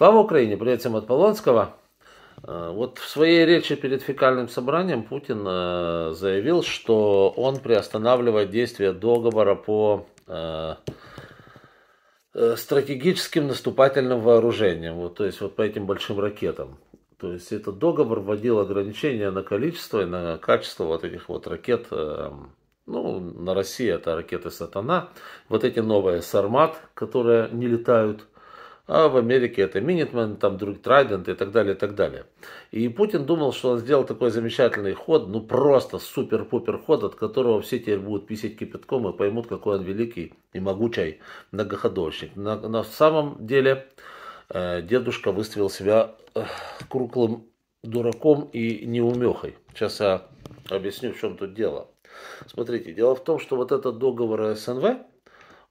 Слава Украине! Привет всем от Полонского. Э, вот в своей речи перед фекальным собранием Путин э, заявил, что он приостанавливает действие договора по э, стратегическим наступательным вооружениям. вот, то есть вот по этим большим ракетам. То есть этот договор вводил ограничения на количество и на качество вот этих вот ракет. Ну, на России это ракеты «Сатана». Вот эти новые «Сармат», которые не летают а в Америке это Минитмен, там друг Трайдент и так далее, и так далее. И Путин думал, что он сделал такой замечательный ход, ну просто супер-пупер ход, от которого все теперь будут писать кипятком и поймут, какой он великий и могучий многоходовщик. На, на самом деле э, дедушка выставил себя э, круглым дураком и неумехой. Сейчас я объясню, в чем тут дело. Смотрите, дело в том, что вот этот договор СНВ,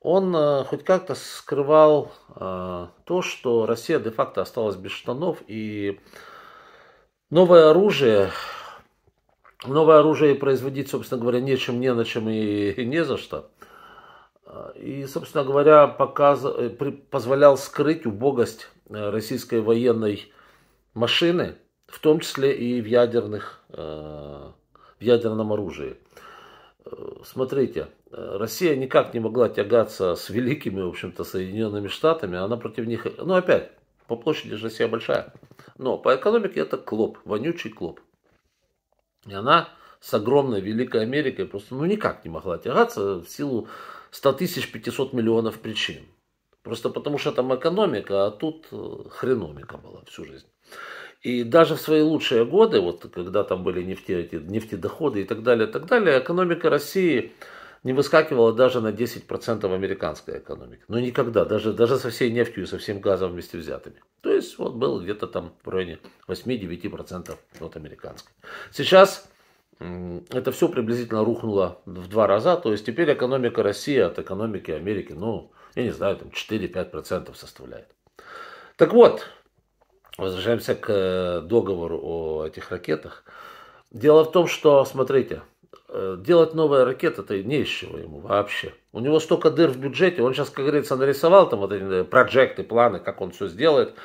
он э, хоть как-то скрывал э, то, что Россия де-факто осталась без штанов, и новое оружие, новое оружие производить, собственно говоря, нечем, не на чем и, не за что. И, собственно говоря, показ, э, позволял скрыть убогость российской военной машины, в том числе и в, ядерных, в ядерном оружии. Смотрите, Э, Россия никак не могла тягаться с великими, в общем-то, Соединенными Штатами. Она против них... Ну, опять, по площади же Россия большая. Но по экономике это клоп, вонючий клоп. И она с огромной Великой Америкой просто ну, никак не могла тягаться в силу 100 тысяч 500 миллионов причин. Просто потому что там экономика, а тут э, хреномика была всю жизнь. И даже в свои лучшие годы, вот когда там были нефти, эти нефтедоходы и так далее, и так далее, экономика России не выскакивала даже на 10% американская экономика. Ну никогда, даже, даже со всей нефтью и со всем газом вместе взятыми. То есть вот был где-то там в районе 8-9% от американской. Сейчас это все приблизительно рухнуло в два раза. То есть теперь экономика России от экономики Америки, ну, я не знаю, там 4-5% составляет. Так вот, возвращаемся к э, договору о этих ракетах. Дело в том, что, смотрите, Э, делать новые ракеты это не из чего ему вообще. У него столько дыр в бюджете, он сейчас, как говорится, нарисовал там вот эти э, проекты, планы, как он все сделает,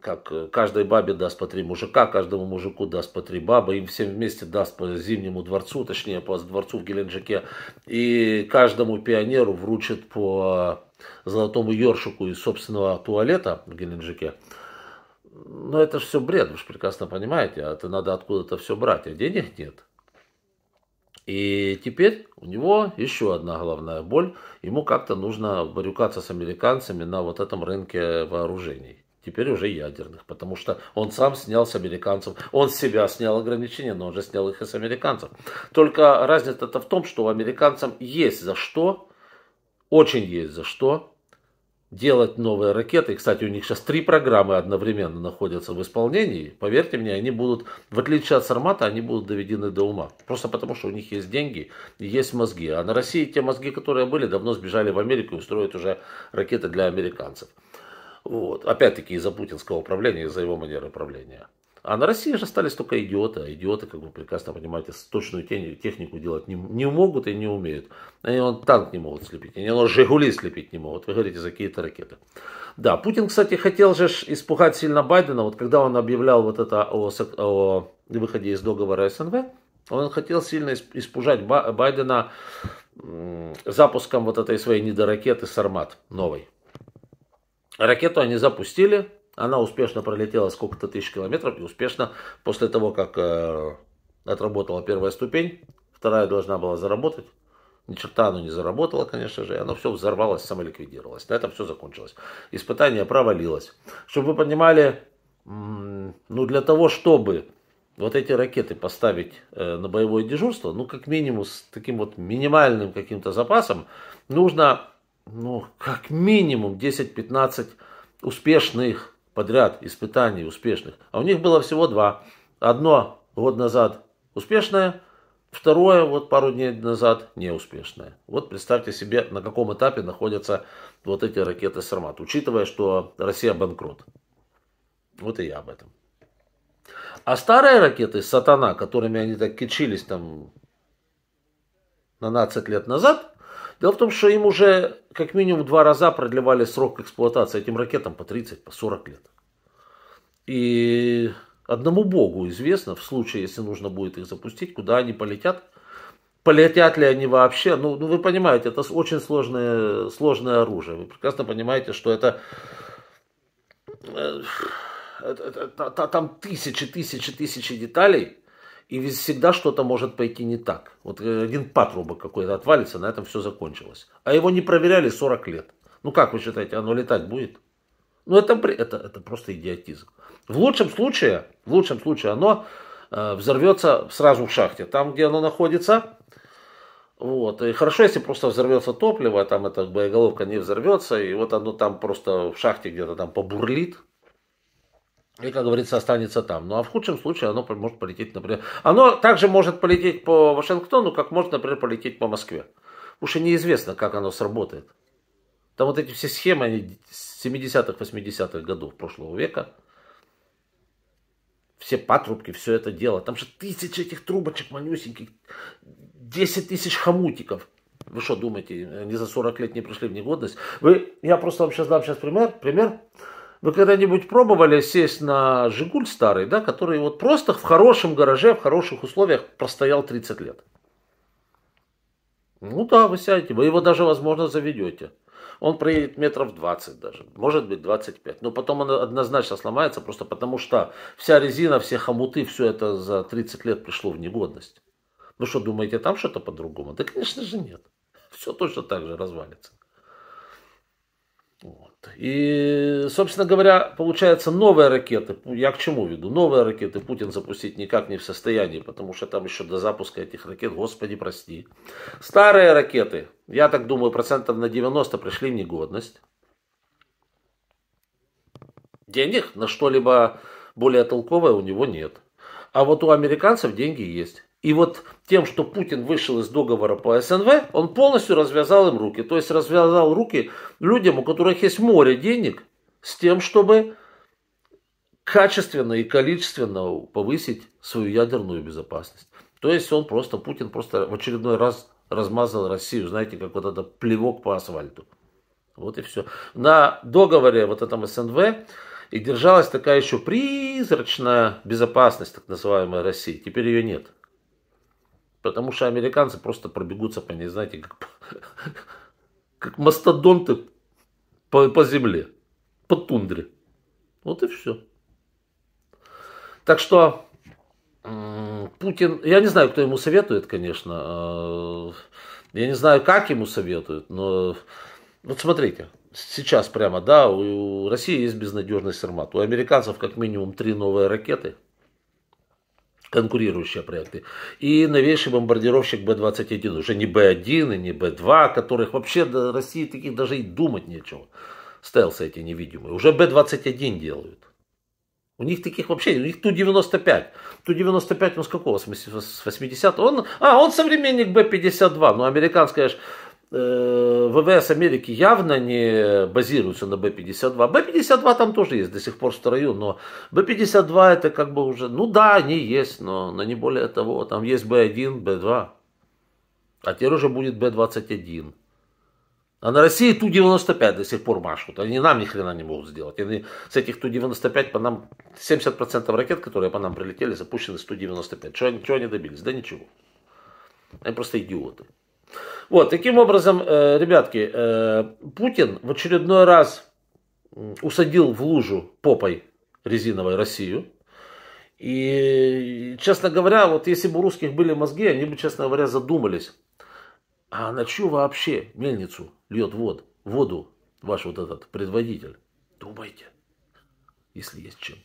как э, каждой бабе даст по три мужика, каждому мужику даст по три бабы, им всем вместе даст по Зимнему дворцу, точнее, по дворцу в Геленджике, и каждому пионеру вручит по золотому ёршику из собственного туалета в Геленджике. Но это же все бред, вы же прекрасно понимаете, а это надо откуда-то все брать, а денег нет. И теперь у него еще одна головная боль. Ему как-то нужно борюкаться с американцами на вот этом рынке вооружений. Теперь уже ядерных, потому что он сам снял с американцев, он с себя снял ограничения, но он же снял их и с американцев. Только разница-то в том, что у американцев есть за что, очень есть за что делать новые ракеты. кстати, у них сейчас три программы одновременно находятся в исполнении. Поверьте мне, они будут, в отличие от Сармата, они будут доведены до ума. Просто потому, что у них есть деньги и есть мозги. А на России те мозги, которые были, давно сбежали в Америку и устроят уже ракеты для американцев. Вот. Опять-таки из-за путинского управления, из-за его манеры правления. А на России же остались только идиоты. А идиоты, как вы прекрасно понимаете, точную технику делать не, не могут и не умеют. Они он танк не могут слепить, они он Жигули слепить не могут. Вы говорите, за какие-то ракеты. Да, Путин, кстати, хотел же испугать сильно Байдена. Вот когда он объявлял вот это о, о выходе из договора СНВ, он хотел сильно испужать Байдена запуском вот этой своей недоракеты «Сармат» новой. Ракету они запустили, она успешно пролетела сколько-то тысяч километров и успешно после того, как э, отработала первая ступень, вторая должна была заработать. Ни черта оно не заработало, конечно же, и оно все взорвалось, самоликвидировалось. На этом все закончилось. Испытание провалилось. Чтобы вы понимали, ну для того, чтобы вот эти ракеты поставить э, на боевое дежурство, ну, как минимум с таким вот минимальным каким-то запасом, нужно, ну, как минимум 10-15 успешных подряд испытаний успешных, а у них было всего два. Одно год назад успешное, второе вот пару дней назад неуспешное. Вот представьте себе, на каком этапе находятся вот эти ракеты «Сармат», учитывая, что Россия банкрот. Вот и я об этом. А старые ракеты «Сатана», которыми они так кичились там на 12 лет назад, Дело в том, что им уже как минимум два раза продлевали срок эксплуатации этим ракетам по 30, по 40 лет. И одному богу известно, в случае, если нужно будет их запустить, куда они полетят, полетят ли они вообще. Ну, ну вы понимаете, это очень сложное, сложное оружие. Вы прекрасно понимаете, что это э, там тысячи, тысячи, тысячи деталей, и всегда что-то может пойти не так. Вот э, один патрубок какой-то отвалится, на этом все закончилось. А его не проверяли 40 лет. Ну как вы считаете, оно летать будет? Ну это, это, это просто идиотизм. В лучшем случае, в лучшем случае оно э, взорвется сразу в шахте, там, где оно находится. Вот. И хорошо, если просто взорвется топливо, а там эта боеголовка не взорвется, и вот оно там просто в шахте где-то там побурлит, и, как говорится, останется там. Ну а в худшем случае оно может полететь, например... Оно также может полететь по Вашингтону, как может, например, полететь по Москве. Уж и неизвестно, как оно сработает. Там вот эти все схемы, они 70-х, 80-х годов прошлого века. Все патрубки, все это дело. Там же тысячи этих трубочек малюсеньких, 10 тысяч хомутиков. Вы что думаете, они за 40 лет не пришли в негодность? Вы, я просто вам сейчас дам сейчас пример. Пример. Вы когда-нибудь пробовали сесть на «Жигуль» старый, да, который вот просто в хорошем гараже, в хороших условиях простоял 30 лет? Ну да, вы сядете, вы его даже, возможно, заведете. Он проедет метров 20 даже, может быть 25. Но потом он однозначно сломается, просто потому что вся резина, все хомуты, все это за 30 лет пришло в негодность. Вы ну что, думаете, там что-то по-другому? Да, конечно же, нет. Все точно так же развалится. Вот. И, собственно говоря, получается, новые ракеты, я к чему веду, новые ракеты Путин запустить никак не в состоянии, потому что там еще до запуска этих ракет, господи, прости. Старые ракеты, я так думаю, процентов на 90 пришли в негодность. Денег на что-либо более толковое у него нет. А вот у американцев деньги есть. И вот тем, что Путин вышел из договора по СНВ, он полностью развязал им руки. То есть развязал руки людям, у которых есть море денег, с тем, чтобы качественно и количественно повысить свою ядерную безопасность. То есть он просто, Путин просто в очередной раз размазал Россию, знаете, как вот это плевок по асфальту. Вот и все. На договоре вот этом СНВ и держалась такая еще призрачная безопасность, так называемая России. Теперь ее нет. Потому что американцы просто пробегутся по ней, знаете, как, как мастодонты по, по земле, по тундре. Вот и все. Так что Путин, я не знаю, кто ему советует, конечно. Э, я не знаю, как ему советуют, но вот смотрите, сейчас прямо, да, у России есть безнадежный сермат. У американцев как минимум три новые ракеты – конкурирующие проекты. И новейший бомбардировщик Б-21, уже не Б-1 и не Б-2, которых вообще до России таких даже и думать нечего. Стелсы эти невидимые. Уже Б-21 делают. У них таких вообще, у них Ту-95. Ту-95 он с какого? С 80 Он, а, он современник Б-52. Но ну, американская же Э, ВВС Америки явно не базируются на Б-52. Б-52 там тоже есть до сих пор в строю, но Б-52 это как бы уже, ну да, они есть, но, но не более того. Там есть Б-1, Б-2. А теперь уже будет Б-21. А на России Ту-95 до сих пор машут. Они нам ни хрена не могут сделать. Они с этих Ту-95 по нам 70% ракет, которые по нам прилетели, запущены с Ту-95. Чего, чего они добились? Да ничего. Они просто идиоты. Вот, таким образом, э, ребятки, э, Путин в очередной раз усадил в лужу попой резиновой Россию. И, честно говоря, вот если бы у русских были мозги, они бы, честно говоря, задумались. А на чью вообще мельницу льет вод, воду ваш вот этот предводитель? Думайте, если есть чем.